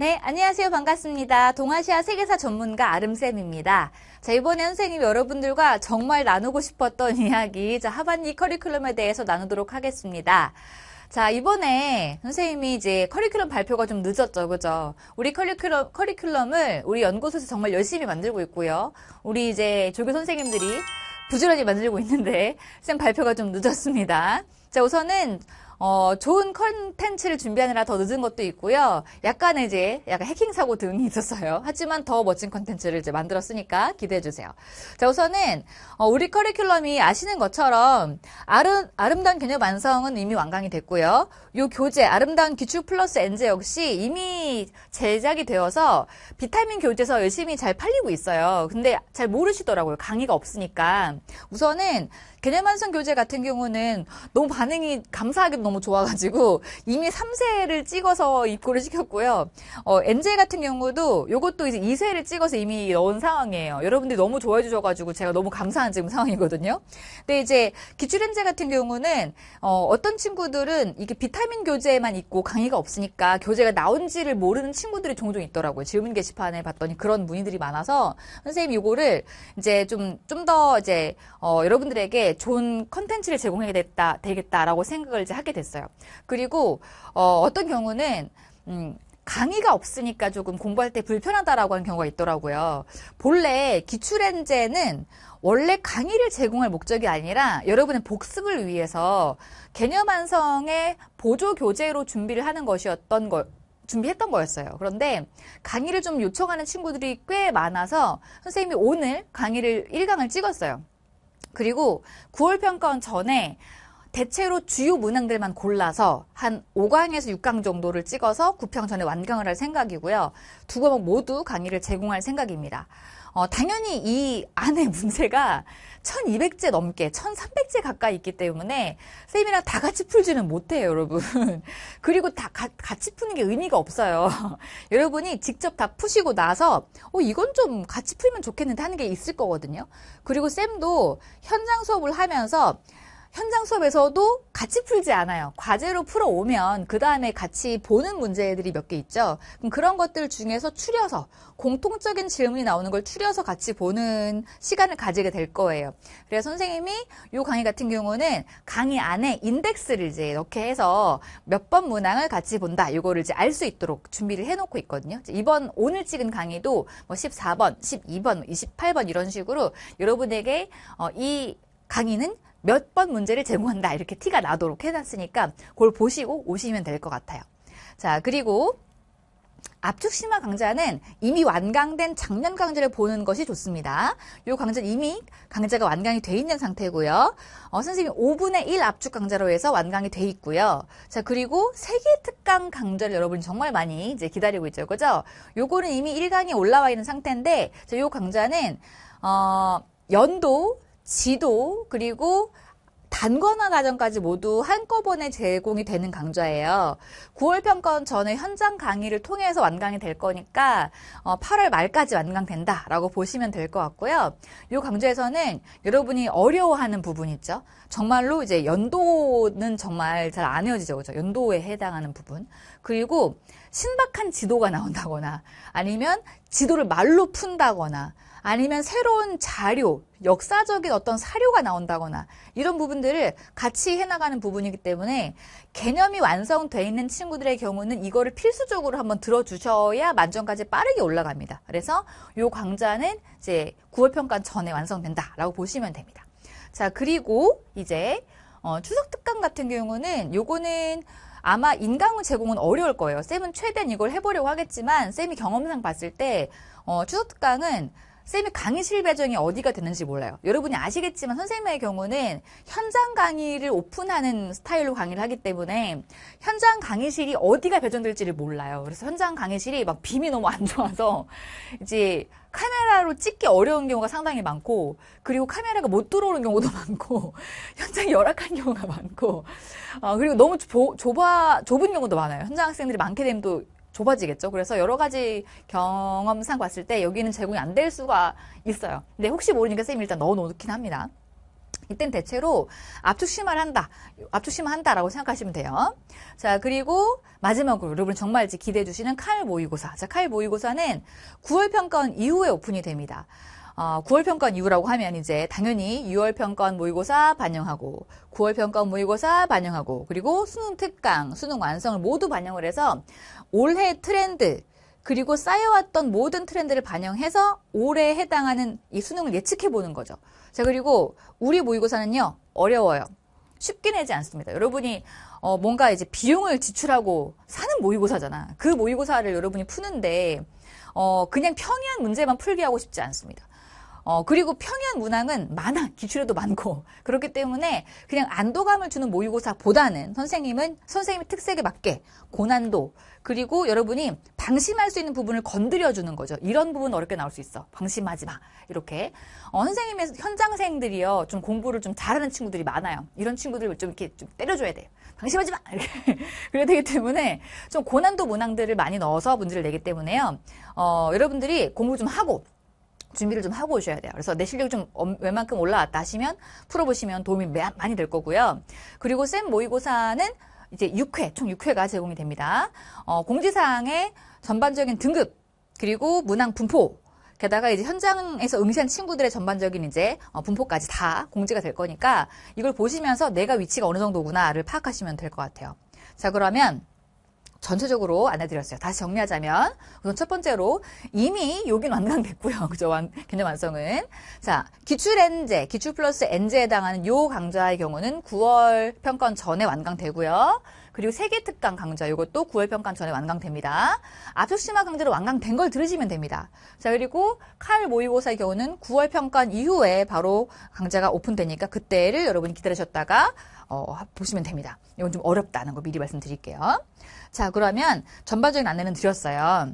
네, 안녕하세요. 반갑습니다. 동아시아 세계사 전문가 아름쌤입니다. 자, 이번에 선생님 여러분들과 정말 나누고 싶었던 이야기, 자, 하반기 커리큘럼에 대해서 나누도록 하겠습니다. 자, 이번에 선생님이 이제 커리큘럼 발표가 좀 늦었죠. 그죠? 우리 커리큘럼, 커리큘럼을 우리 연구소에서 정말 열심히 만들고 있고요. 우리 이제 조교 선생님들이 부지런히 만들고 있는데, 선생님 발표가 좀 늦었습니다. 자, 우선은 어, 좋은 컨텐츠를 준비하느라 더 늦은 것도 있고요. 약간 이제 약간 해킹 사고 등이 있었어요. 하지만 더 멋진 컨텐츠를 이제 만들었으니까 기대해 주세요. 자, 우선은 어, 우리 커리큘럼이 아시는 것처럼 아름, 아름다운 개념 완성은 이미 완강이 됐고요. 요 교재 아름다운 기출 플러스 엔제 역시 이미 제작이 되어서 비타민 교재에서 열심히 잘 팔리고 있어요. 근데 잘 모르시더라고요. 강의가 없으니까. 우선은 개념 완성 교재 같은 경우는 너무 반응이 감사하게 너무 좋아가지고 이미 3세를 찍어서 입고를 시켰고요. 어, NJ 같은 경우도 이것도 이제 2세를 찍어서 이미 넣은 상황이에요. 여러분들이 너무 좋아해 주셔가지고 제가 너무 감사한 지금 상황이거든요. 근데 이제 기출 엔젤 같은 경우는 어, 떤 친구들은 이게 비타민 교재만 있고 강의가 없으니까 교재가 나온지를 모르는 친구들이 종종 있더라고요. 질문 게시판에 봤더니 그런 문의들이 많아서 선생님 이거를 이제 좀 좀 더 이제 어, 여러분들에게 좋은 컨텐츠를 제공해야 됐다 되겠다라고 생각을 이제 하게 됐어요. 그리고 어, 어떤 경우는 음, 강의가 없으니까 조금 공부할 때 불편하다라고 하는 경우가 있더라고요. 본래 기출엔제는 원래 강의를 제공할 목적이 아니라 여러분의 복습을 위해서 개념 완성의 보조 교재로 준비를 하는 것이었던 거 준비했던 거였어요. 그런데 강의를 좀 요청하는 친구들이 꽤 많아서 선생님이 오늘 강의를 1강을 찍었어요. 그리고 9월 평가원 전에 대체로 주요 문항들만 골라서 한 5강에서 6강 정도를 찍어서 9평 전에 완강을 할 생각이고요. 두 과목 모두 강의를 제공할 생각입니다. 어, 당연히 이안에 문제가 1200제 넘게 1300제 가까이 있기 때문에 쌤이랑 다 같이 풀지는 못해요 여러분 그리고 다 가, 같이 푸는 게 의미가 없어요 여러분이 직접 다 푸시고 나서 어 이건 좀 같이 풀면 좋겠는데 하는 게 있을 거거든요 그리고 쌤도 현장 수업을 하면서 현장 수업에서도 같이 풀지 않아요. 과제로 풀어오면 그 다음에 같이 보는 문제들이 몇 개 있죠. 그럼 그런 것들 중에서 추려서 공통적인 질문이 나오는 걸 추려서 같이 보는 시간을 가지게 될 거예요. 그래서 선생님이 이 강의 같은 경우는 강의 안에 인덱스를 이제 이렇게 해서 몇 번 문항을 같이 본다. 이거를 이제 알 수 있도록 준비를 해놓고 있거든요. 이번 오늘 찍은 강의도 뭐 14번, 12번, 28번 이런 식으로 여러분에게 어, 이 강의는 몇번 문제를 제공한다 이렇게 티가 나도록 해놨으니까 그걸 보시고 오시면 될 것 같아요. 자 그리고 압축 심화 강좌는 이미 완강된 작년 강좌를 보는 것이 좋습니다. 이 강좌는 이미 강좌가 완강이 돼 있는 상태고요. 어, 선생님 5분의 1 압축 강좌로 해서 완강이 돼 있고요. 자 그리고 세계 특강 강좌를 여러분 정말 많이 이제 기다리고 있죠, 그죠? 요거는 이미 1강이 올라와 있는 상태인데 자, 요 강좌는 어, 연도 지도 그리고 단권화 과정까지 모두 한꺼번에 제공이 되는 강좌예요. 9월 평가원 전에 현장 강의를 통해서 완강이 될 거니까 8월 어, 말까지 완강된다라고 보시면 될 것 같고요. 이 강좌에서는 여러분이 어려워하는 부분 있죠. 정말로 이제 연도는 정말 잘 안 헤어지죠. 그죠? 연도에 해당하는 부분. 그리고 신박한 지도가 나온다거나 아니면 지도를 말로 푼다거나 아니면 새로운 자료, 역사적인 어떤 사료가 나온다거나 이런 부분들을 같이 해나가는 부분이기 때문에 개념이 완성돼 있는 친구들의 경우는 이거를 필수적으로 한번 들어주셔야 만점까지 빠르게 올라갑니다. 그래서 요 강좌는 이제 9월 평가 전에 완성된다라고 보시면 됩니다. 자 그리고 이제 어, 추석 특강 같은 경우는 요거는 아마 인강은 제공은 어려울 거예요. 쌤은 최대한 이걸 해보려고 하겠지만 쌤이 경험상 봤을 때 어, 추석 특강은 쌤이 강의실 배정이 어디가 되는지 몰라요. 여러분이 아시겠지만 선생님의 경우는 현장 강의를 오픈하는 스타일로 강의를 하기 때문에 현장 강의실이 어디가 배정될지를 몰라요. 그래서 현장 강의실이 막 빔이 너무 안 좋아서 이제 카메라로 찍기 어려운 경우가 상당히 많고 그리고 카메라가 못 들어오는 경우도 많고 현장이 열악한 경우가 많고 어, 그리고 너무 조, 좁아 좁은 경우도 많아요. 현장 학생들이 많게 되면 또 좁아지겠죠. 그래서 여러 가지 경험상 봤을 때 여기는 제공이 안 될 수가 있어요. 근데 혹시 모르니까 선생님이 일단 넣어 놓긴 합니다. 이땐 대체로 압축심을 한다, 압축심을 한다라고 생각하시면 돼요. 자, 그리고 마지막으로 여러분 정말 기대해 주시는 칼 모의고사. 자, 칼 모의고사는 9월 평가원 이후에 오픈이 됩니다. 어, 9월 평가원 이후라고 하면 이제 당연히 6월 평가원 모의고사 반영하고 9월 평가원 모의고사 반영하고 그리고 수능 특강, 수능 완성을 모두 반영을 해서 올해 트렌드 그리고 쌓여왔던 모든 트렌드를 반영해서 올해에 해당하는 이 수능을 예측해 보는 거죠. 자 그리고 우리 모의고사는요 어려워요. 쉽게 내지 않습니다. 여러분이 어, 뭔가 이제 비용을 지출하고 사는 모의고사잖아. 그 모의고사를 여러분이 푸는데 어, 그냥 평이한 문제만 풀게 하고 싶지 않습니다. 어, 그리고 평양 문항은 많아. 기출에도 많고. 그렇기 때문에 그냥 안도감을 주는 모의고사보다는 선생님은 선생님의 특색에 맞게 고난도 그리고 여러분이 방심할 수 있는 부분을 건드려주는 거죠. 이런 부분 어렵게 나올 수 있어. 방심하지 마. 이렇게. 어, 선생님의 현장생들이요. 좀 공부를 좀 잘하는 친구들이 많아요. 이런 친구들을 좀 이렇게 좀 때려줘야 돼요. 방심하지 마! 이렇게. 그래야 되기 때문에 좀 고난도 문항들을 많이 넣어서 문제를 내기 때문에요. 어, 여러분들이 공부 좀 하고 준비를 좀 하고 오셔야 돼요. 그래서 내 실력이 좀 웬만큼 올라왔다 하시면 풀어보시면 도움이 많이 될 거고요. 그리고 쌤 모의고사는 이제 6회, 총 6회가 제공이 됩니다. 어, 공지사항에 전반적인 등급, 그리고 문항 분포, 게다가 이제 현장에서 응시한 친구들의 전반적인 이제 어, 분포까지 다 공지가 될 거니까 이걸 보시면서 내가 위치가 어느 정도구나를 파악하시면 될 것 같아요. 자, 그러면 전체적으로 안내드렸어요 다시 정리하자면 우선 첫 번째로 이미 여긴 완강됐고요. 그죠? 완, 개념 완성은 자 기출 엔제, 기출 플러스 엔제에 해당하는 요 강좌의 경우는 9월 평가 전에 완강되고요. 그리고 세계 특강 강좌 이것도 9월 평가 전에 완강됩니다. 압축 심화 강좌로 완강된 걸 들으시면 됩니다. 자 그리고 칼 모의고사의 경우는 9월 평가 이후에 바로 강좌가 오픈되니까 그때를 여러분 이 기다리셨다가 어, 보시면 됩니다. 이건 좀 어렵다는 거 미리 말씀드릴게요. 자, 그러면 전반적인 안내는 드렸어요.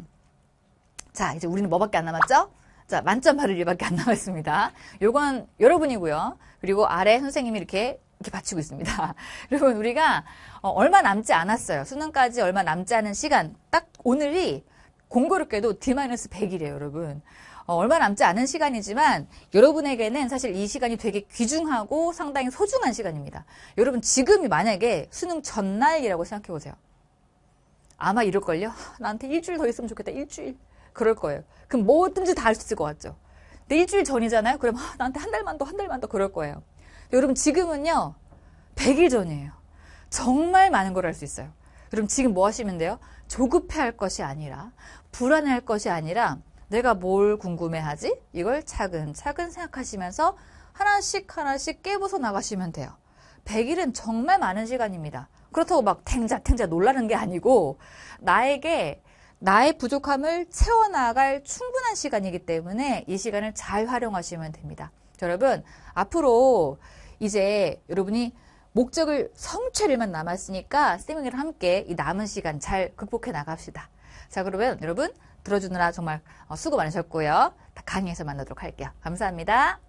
자, 이제 우리는 뭐밖에 안 남았죠? 자, 만점 바를 일밖에 안 남았습니다. 요건 여러분이고요. 그리고 아래 선생님이 이렇게 이렇게 바치고 있습니다. 여러분 우리가 어, 얼마 남지 않았어요. 수능까지 얼마 남지 않은 시간. 딱 오늘이 공교롭게도 D-100이래요, 여러분. 어, 얼마 남지 않은 시간이지만 여러분에게는 사실 이 시간이 되게 귀중하고 상당히 소중한 시간입니다. 여러분 지금이 만약에 수능 전날이라고 생각해 보세요. 아마 이럴걸요? 나한테 일주일 더 있으면 좋겠다. 일주일. 그럴 거예요. 그럼 뭐든지 다 할 수 있을 것 같죠? 근데 일주일 전이잖아요? 그럼 나한테 한 달만 더, 한 달만 더 그럴 거예요. 여러분 지금은요. 100일 전이에요. 정말 많은 걸 할 수 있어요. 그럼 지금 뭐 하시면 돼요? 조급해 할 것이 아니라, 불안해 할 것이 아니라, 내가 뭘 궁금해하지? 이걸 차근차근 생각하시면서 하나씩 하나씩 깨부숴 나가시면 돼요. 100일은 정말 많은 시간입니다. 그렇다고 막 탱자탱자 놀라는 게 아니고 나에게 나의 부족함을 채워나갈 충분한 시간이기 때문에 이 시간을 잘 활용하시면 됩니다. 여러분, 앞으로 이제 여러분이 목적을 성취를만 남았으니까 쌤이랑 함께 이 남은 시간 잘 극복해 나갑시다. 자, 그러면 여러분 들어주느라 정말 어, 수고 많으셨고요. 강의에서 만나도록 할게요. 감사합니다.